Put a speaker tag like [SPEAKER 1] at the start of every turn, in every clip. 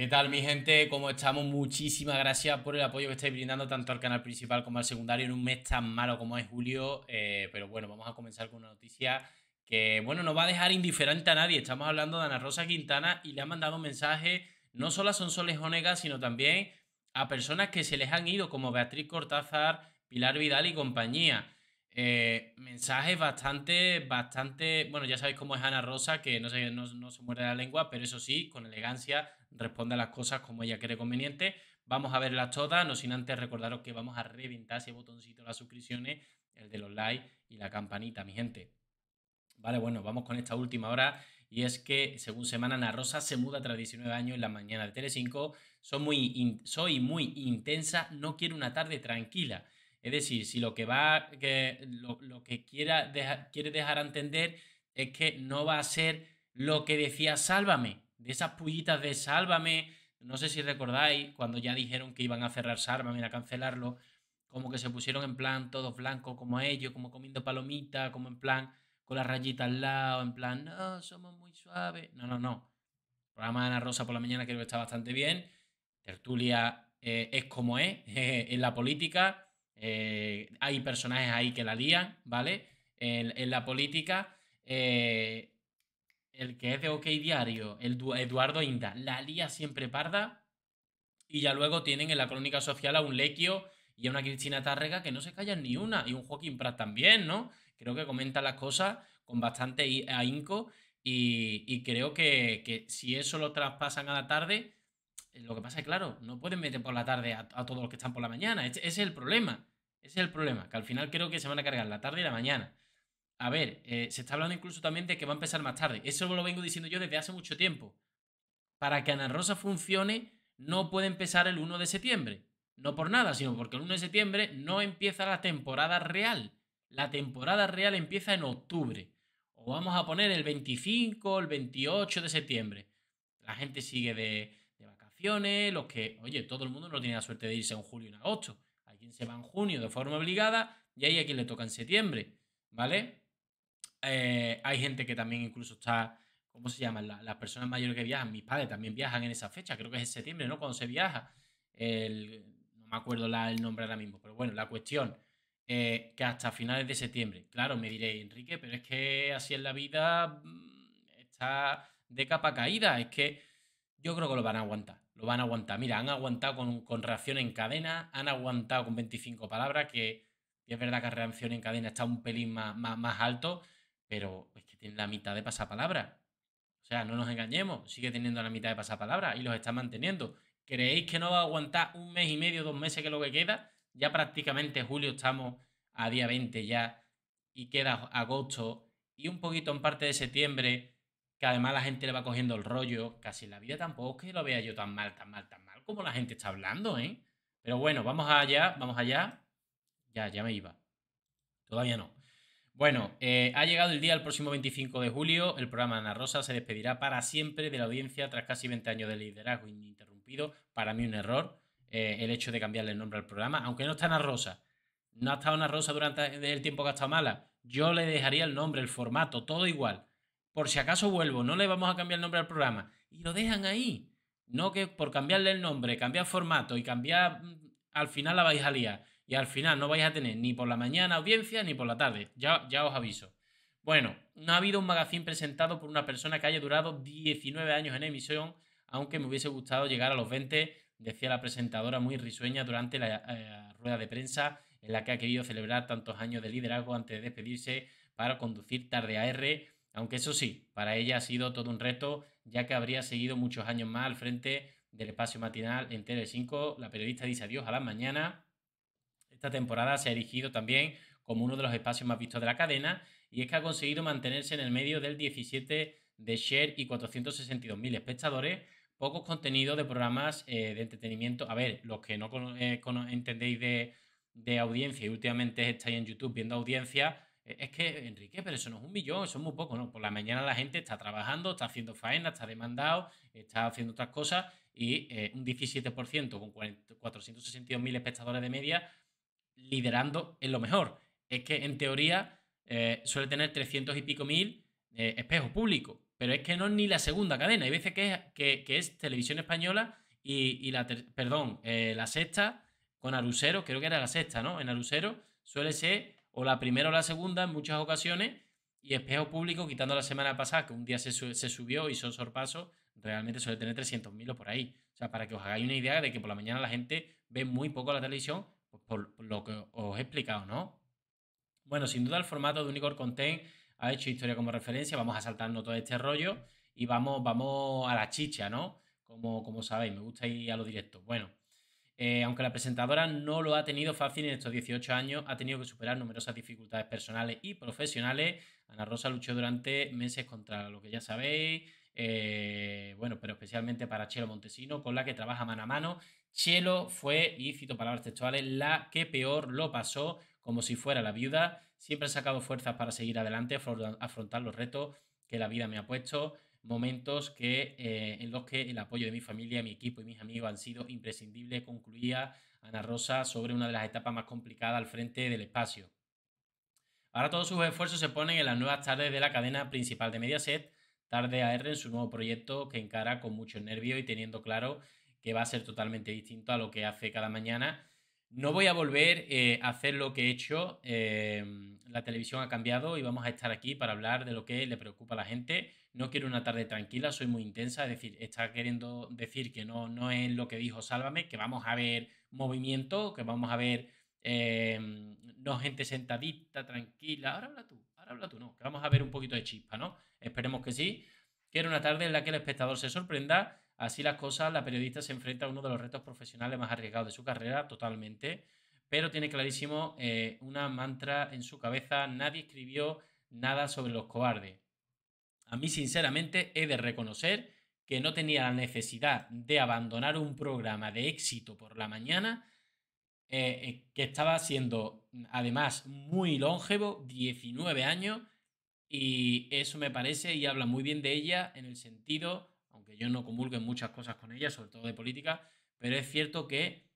[SPEAKER 1] ¿Qué tal, mi gente? ¿Cómo estamos? Muchísimas gracias por el apoyo que estáis brindando tanto al canal principal como al secundario en un mes tan malo como es julio. Eh, pero bueno, vamos a comenzar con una noticia que, bueno, no va a dejar indiferente a nadie. Estamos hablando de Ana Rosa Quintana y le ha mandado un mensaje no solo a Sonsoles Onega, sino también a personas que se les han ido, como Beatriz Cortázar, Pilar Vidal y compañía. Eh, mensajes bastante, bastante. Bueno, ya sabéis cómo es Ana Rosa, que no se, no, no se muere la lengua, pero eso sí, con elegancia responde a las cosas como ella cree conveniente. Vamos a verlas todas, no sin antes recordaros que vamos a reventar ese botoncito de las suscripciones, el de los likes y la campanita, mi gente. Vale, bueno, vamos con esta última hora. Y es que, según Semana, Ana Rosa se muda tras 19 años en la mañana de Telecinco. Soy muy, soy muy intensa, no quiero una tarde tranquila. Es decir, si lo que va, que, lo, que quiera quiere dejar entender es que no va a ser lo que decía Sálvame, de esas pullitas de Sálvame, no sé si recordáis, cuando ya dijeron que iban a cerrar Sálvame, a cancelarlo, como que se pusieron en plan todos blancos como ellos, como comiendo palomita, como en plan con las rayitas al lado, en plan, no, somos muy suaves. No, no, no. programa de Ana Rosa por la mañana creo que está bastante bien. Tertulia eh, es como es en la política. Eh, hay personajes ahí que la lían, ¿vale? En, la política, eh, el que es de OK Diario, el Eduardo Inda, la lía siempre parda. Y ya luego tienen en la crónica social a un Lequio y a una Cristina Tárrega que no se callan ni una. Y un Joaquín Prat también, ¿no? Creo que comenta las cosas con bastante ahínco. Y, creo que, si eso lo traspasan a la tarde, lo que pasa es, claro, no pueden meter por la tarde a, a, todos los que están por la mañana. Este, ese, es el problema. Ese es el problema, que al final creo que se van a cargar la tarde y la mañana. A ver, eh, se está hablando incluso también de que va a empezar más tarde. Eso lo vengo diciendo yo desde hace mucho tiempo. Para que Ana Rosa funcione, no puede empezar el 1 de septiembre. No por nada, sino porque el 1 de septiembre no empieza la temporada real. La temporada real empieza en octubre. O vamos a poner el 25, el 28 de septiembre. La gente sigue de, de vacaciones, los que, oye, todo el mundo no tiene la suerte de irse en julio y en agosto se va en junio de forma obligada y ahí a quien le toca en septiembre, ¿vale? Eh, hay gente que también incluso está, ¿cómo se llaman? las personas mayores que viajan, mis padres también viajan en esa fecha, creo que es en septiembre, ¿no? Cuando se viaja, no me acuerdo el nombre ahora mismo, pero bueno, la cuestión, eh, que hasta finales de septiembre, claro, me diréis, Enrique, pero es que así es la vida, mm, está de capa caída, es que yo creo que lo van a aguantar lo van a aguantar. Mira, han aguantado con, reacción en cadena, han aguantado con 25 palabras, que es verdad que reacción en cadena está un pelín más, alto, pero es que tiene la mitad de pasapalabra. O sea, no nos engañemos, sigue teniendo la mitad de pasapalabra y los está manteniendo. ¿Creéis que no va a aguantar un mes y medio, dos meses, que es lo que queda? Ya prácticamente julio estamos a día 20 ya y queda agosto y un poquito en parte de septiembre que además la gente le va cogiendo el rollo, casi en la vida tampoco es que lo vea yo tan mal, tan mal, tan mal como la gente está hablando, ¿eh? Pero bueno, vamos allá, vamos allá. Ya, ya me iba. Todavía no. Bueno, eh, ha llegado el día el próximo 25 de julio. El programa Ana Rosa se despedirá para siempre de la audiencia tras casi 20 años de liderazgo ininterrumpido. Para mí un error eh, el hecho de cambiarle el nombre al programa, aunque no está Ana Rosa. No ha estado Ana Rosa durante el tiempo que ha estado mala. Yo le dejaría el nombre, el formato, todo igual por si acaso vuelvo, no le vamos a cambiar el nombre al programa. Y lo dejan ahí. No que por cambiarle el nombre, cambiar formato y cambiar, mm, al final la vais a liar. Y al final no vais a tener ni por la mañana audiencia ni por la tarde. Ya, ya os aviso. Bueno, no ha habido un magazine presentado por una persona que haya durado 19 años en emisión, aunque me hubiese gustado llegar a los 20, decía la presentadora muy risueña durante la eh, rueda de prensa en la que ha querido celebrar tantos años de liderazgo antes de despedirse para conducir tarde a R aunque eso sí, para ella ha sido todo un reto, ya que habría seguido muchos años más al frente del espacio matinal en Tele5. La periodista dice adiós a las mañanas. Esta temporada se ha erigido también como uno de los espacios más vistos de la cadena y es que ha conseguido mantenerse en el medio del 17 de share y 462.000 espectadores, pocos contenidos de programas eh, de entretenimiento. A ver, los que no eh, entendéis de audiencia y últimamente estáis en YouTube viendo audiencia, eh, es que, Enrique, pero eso no es un millón, eso es muy poco, ¿no? Por la mañana la gente está trabajando, está haciendo faena, está demandado, está haciendo otras cosas y eh, un 17% con 462.000 espectadores de media liderando es lo mejor. Es que en teoría eh, suele tener 300 y pico mil espejos públicos, pero es que no es ni la segunda cadena. Hay veces que es, televisión española y, y la, perdón, la sexta con Arusero, creo que era la sexta, ¿no? En Arusero suele ser o la primera o la segunda en muchas ocasiones. Y espejo público, quitando la semana pasada, que un día se, subió y son sorpasos, realmente suele tener 300.000 o por ahí. O sea, para que os hagáis una idea de que por la mañana la gente ve muy poco la televisión, pues, por, lo que os he explicado, ¿no? Bueno, sin duda el formato de Unicorn Content ha hecho historia como referencia. Vamos a saltarnos todo este rollo y vamos, vamos a la chicha, ¿no? Como, como sabéis, me gusta ir a lo directo. Bueno, eh, aunque la presentadora no lo ha tenido fácil en estos 18 años, ha tenido que superar numerosas dificultades personales y profesionales. Ana Rosa luchó durante meses contra lo que ya sabéis, eh, bueno, pero especialmente para Chelo Montesino, con la que trabaja mano a mano. Chelo fue, y cito palabras textuales, la que peor lo pasó, como si fuera la viuda. Siempre ha sacado fuerzas para seguir adelante, afrontar los retos que la vida me ha puesto momentos que, eh, en los que el apoyo de mi familia, mi equipo y mis amigos han sido imprescindibles, concluía Ana Rosa sobre una de las etapas más complicadas al frente del espacio. Ahora todos sus esfuerzos se ponen en las nuevas tardes de la cadena principal de Mediaset, Tarde AR en su nuevo proyecto que encara con mucho nervio y teniendo claro que va a ser totalmente distinto a lo que hace cada mañana no voy a volver eh, a hacer lo que he hecho. Eh, la televisión ha cambiado y vamos a estar aquí para hablar de lo que le preocupa a la gente. No quiero una tarde tranquila, soy muy intensa. Es decir, está queriendo decir que no, no es lo que dijo Sálvame, que vamos a ver movimiento, que vamos a ver eh, no gente sentadita, tranquila. Ahora habla tú, ahora habla tú, no. Que vamos a ver un poquito de chispa, ¿no? Esperemos que sí. Quiero una tarde en la que el espectador se sorprenda Así las cosas, la periodista se enfrenta a uno de los retos profesionales más arriesgados de su carrera, totalmente, pero tiene clarísimo eh, una mantra en su cabeza, nadie escribió nada sobre los cobardes. A mí, sinceramente, he de reconocer que no tenía la necesidad de abandonar un programa de éxito por la mañana, eh, eh, que estaba siendo además muy longevo, 19 años, y eso me parece y habla muy bien de ella en el sentido yo no comulguen muchas cosas con ella, sobre todo de política, pero es cierto que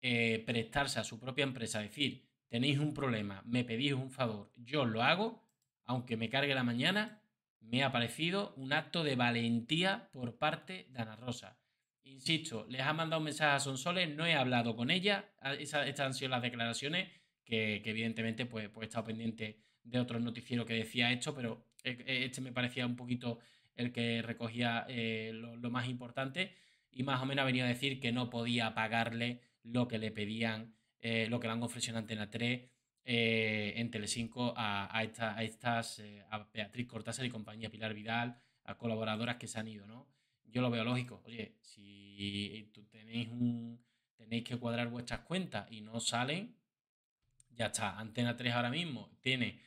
[SPEAKER 1] eh, prestarse a su propia empresa, decir, tenéis un problema, me pedís un favor, yo lo hago, aunque me cargue la mañana, me ha parecido un acto de valentía por parte de Ana Rosa. Insisto, les ha mandado un mensaje a Sonsoles, no he hablado con ella, estas han sido las declaraciones que, evidentemente pues, pues, he estado pendiente de otros noticiero que decía esto, pero e, e, este me parecía un poquito el que recogía eh, lo, más importante y más o menos venía a decir que no podía pagarle lo que le pedían, eh, lo que le han ofrecido en Antena 3, eh, en Telecinco a, a, a estas, a Beatriz Cortázar y compañía Pilar Vidal, a colaboradoras que se han ido, ¿no? Yo lo veo lógico. Oye, si tú tenéis tenéis que cuadrar vuestras cuentas y no salen, ya está. Antena 3 ahora mismo tiene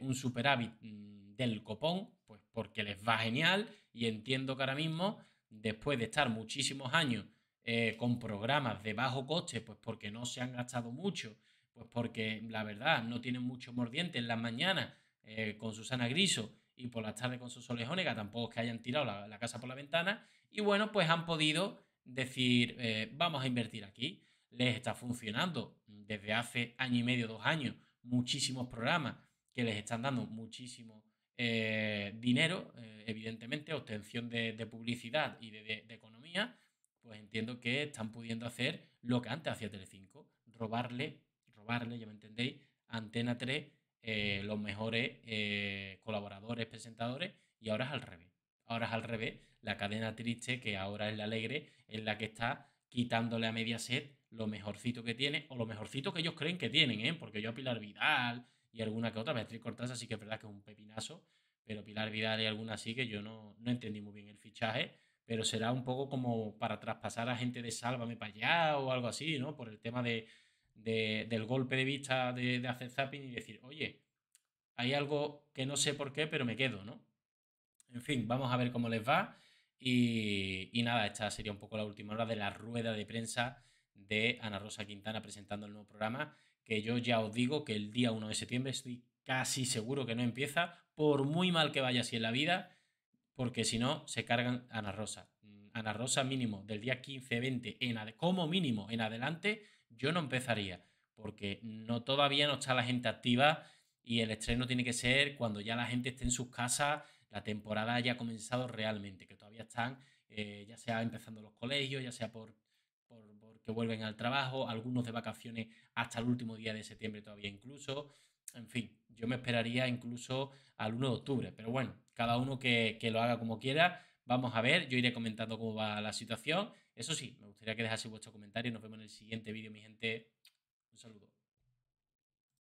[SPEAKER 1] un superávit mm, del copón pues porque les va genial y entiendo que ahora mismo, después de estar muchísimos años eh, con programas de bajo coste, pues porque no se han gastado mucho, pues porque la verdad no tienen mucho mordiente en las mañanas eh, con Susana Griso y por las tardes con su solejónica tampoco es que hayan tirado la, casa por la ventana, y bueno, pues han podido decir, eh, vamos a invertir aquí, les está funcionando desde hace año y medio, dos años, muchísimos programas que les están dando muchísimo eh, dinero, eh, evidentemente, obtención de, publicidad y de, economía, pues entiendo que están pudiendo hacer lo que antes hacía Telecinco, robarle, robarle, ya me entendéis, Antena 3 eh, los mejores colaboradores, presentadores, y ahora es al revés. Ahora es al revés, la cadena triste, que ahora es la alegre, en la que está quitándole a Mediaset lo mejorcito que tiene, o lo mejorcito que ellos creen que tienen, porque yo a Pilar Vidal y alguna que otra. Beatriz cortas así que es verdad que es un pepinazo, pero Pilar Vidal y alguna así que yo no, no entendí muy bien el fichaje, pero será un poco como para traspasar a gente de Sálvame para allá o algo así, ¿no? Por el tema de, del golpe de vista de, de hacer zapping y decir, oye, hay algo que no sé por qué, pero me quedo, ¿no? En fin, vamos a ver cómo les va. Y, y, nada, esta sería un poco la última hora de la rueda de prensa de Ana Rosa Quintana presentando el nuevo programa que yo ya os digo que el día 1 de septiembre estoy casi seguro que no empieza, por muy mal que vaya así en la vida, porque si no, se cargan Ana Rosa. Ana mm, Rosa mínimo, del día 15-20, como mínimo en adelante, yo no empezaría, porque no todavía no está la gente activa y el estreno tiene que ser cuando ya la gente esté en sus casas, la temporada haya comenzado realmente, que todavía están, eh, ya sea empezando los colegios, ya sea por que vuelven al trabajo, algunos de vacaciones hasta el último día de septiembre todavía incluso. En fin, yo me esperaría incluso al 1 de octubre, pero bueno, cada uno que, lo haga como quiera. Vamos a ver, yo iré comentando cómo va la situación. Eso sí, me gustaría que dejase vuestro comentario. Nos vemos en el siguiente vídeo, mi gente. Un saludo.